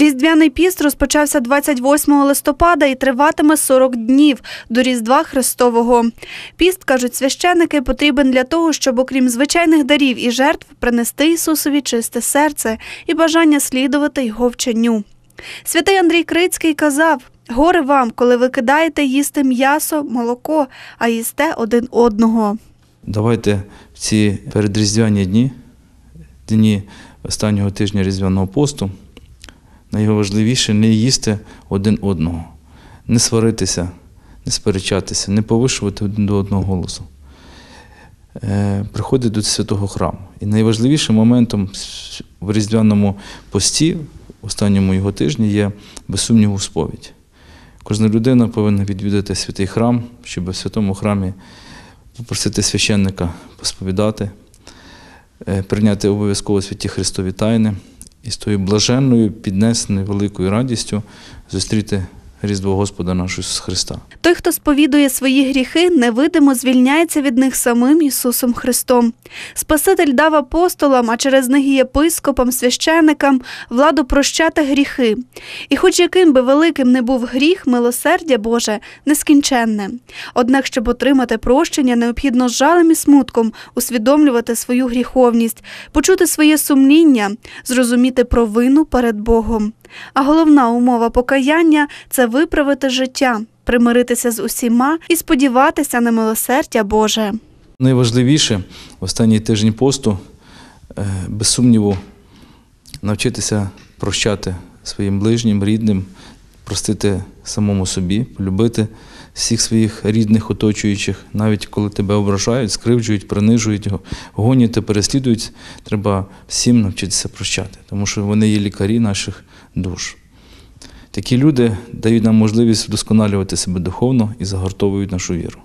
Різдвяний піст розпочався 28 листопада і триватиме 40 днів до Різдва Христового. Піст кажуть священики, потрібен для того, щоб, окрім звичайних дарів і жертв, принести Ісусові чисте серце і бажання слідувати його вченню. Святий Андрій Крицький казав: горе вам, коли ви кидаєте їсти м'ясо, молоко, а їсте один одного. Давайте в ці передріздвяні дні, дні останнього тижня різдвяного посту найважливіше не їсти один одного, не сваритися, не сперечатися, не повишувати один до одного голосу. Е, Приходить до святого храму. І найважливішим моментом в різдвяному пості, в останньому його тижні, є без сумніву сповідь. Кожна людина повинна відвідати святий храм, щоб в святому храмі попросити священника посповідати, е, прийняти обов'язково святі Христові тайни і з тою блаженною, піднесеною великою радістю зустріти Різдво Господа нашого Ісуса Христа. Той, хто сповідує свої гріхи, невидимо звільняється від них самим Ісусом Христом. Спаситель дав апостолам, а через них єпископам, священикам владу прощати гріхи. І, хоч яким би великим не був гріх, милосердя Боже нескінченне. Однак, щоб отримати прощення, необхідно з жалем і смутком усвідомлювати свою гріховність, почути своє сумління, зрозуміти провину перед Богом. А головна умова покаяння це виправити життя, примиритися з усіма і сподіватися на милосердя Боже. Найважливіше в останній тиждень посту, е, без сумніву, навчитися прощати своїм ближнім, рідним, простити самому собі, полюбити всіх своїх рідних, оточуючих, навіть коли тебе ображають, скривджують, принижують, гонять та переслідують, треба всім навчитися прощати, тому що вони є лікарі наших душ. Такі люди дають нам можливість вдосконалювати себе духовно і загортовують нашу віру.